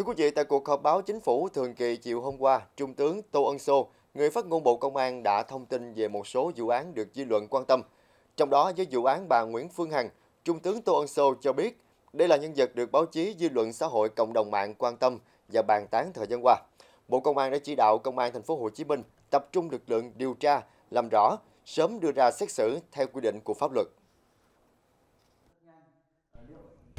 Thưa quý vị, tại cuộc họp báo chính phủ thường kỳ chiều hôm qua, Trung tướng Tô Ân Sô, người phát ngôn Bộ Công an đã thông tin về một số vụ án được dư luận quan tâm. Trong đó với vụ án bà Nguyễn Phương Hằng, Trung tướng Tô Ân Sô cho biết đây là nhân vật được báo chí, dư luận xã hội, cộng đồng mạng quan tâm và bàn tán thời gian qua. Bộ Công an đã chỉ đạo Công an thành phố Hồ Chí Minh tập trung lực lượng điều tra, làm rõ, sớm đưa ra xét xử theo quy định của pháp luật.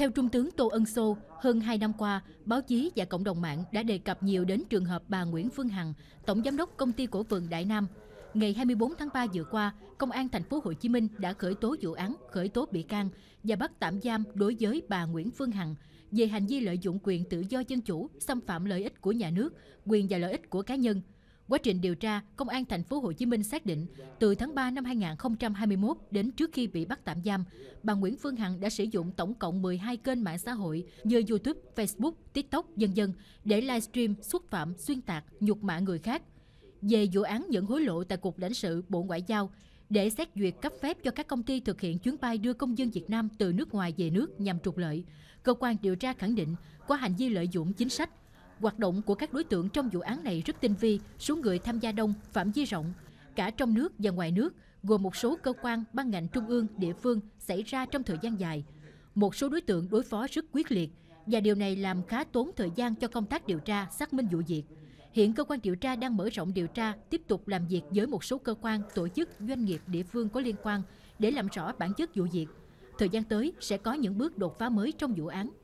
Theo Trung tướng Tô Ân Sô, hơn 2 năm qua, báo chí và cộng đồng mạng đã đề cập nhiều đến trường hợp bà Nguyễn Phương Hằng, Tổng Giám đốc Công ty Cổ phần Đại Nam. Ngày 24 tháng 3 vừa qua, Công an thành phố Hồ Chí Minh đã khởi tố vụ án, khởi tố bị can và bắt tạm giam đối với bà Nguyễn Phương Hằng về hành vi lợi dụng quyền tự do dân chủ, xâm phạm lợi ích của nhà nước, quyền và lợi ích của cá nhân – Quá trình điều tra, Công an thành phố Hồ Chí Minh xác định từ tháng 3 năm 2021 đến trước khi bị bắt tạm giam, bà Nguyễn Phương Hằng đã sử dụng tổng cộng 12 kênh mạng xã hội như YouTube, Facebook, TikTok, dân dân để livestream xúc phạm, xuyên tạc, nhục mạ người khác. Về vụ án nhận hối lộ tại Cục lãnh sự Bộ Ngoại giao, để xét duyệt cấp phép cho các công ty thực hiện chuyến bay đưa công dân Việt Nam từ nước ngoài về nước nhằm trục lợi. Cơ quan điều tra khẳng định có hành vi lợi dụng chính sách, Hoạt động của các đối tượng trong vụ án này rất tinh vi, số người tham gia đông, phạm vi rộng, cả trong nước và ngoài nước, gồm một số cơ quan, ban ngành trung ương, địa phương xảy ra trong thời gian dài. Một số đối tượng đối phó rất quyết liệt và điều này làm khá tốn thời gian cho công tác điều tra, xác minh vụ việc. Hiện cơ quan điều tra đang mở rộng điều tra, tiếp tục làm việc với một số cơ quan, tổ chức, doanh nghiệp địa phương có liên quan để làm rõ bản chất vụ việc. Thời gian tới sẽ có những bước đột phá mới trong vụ án.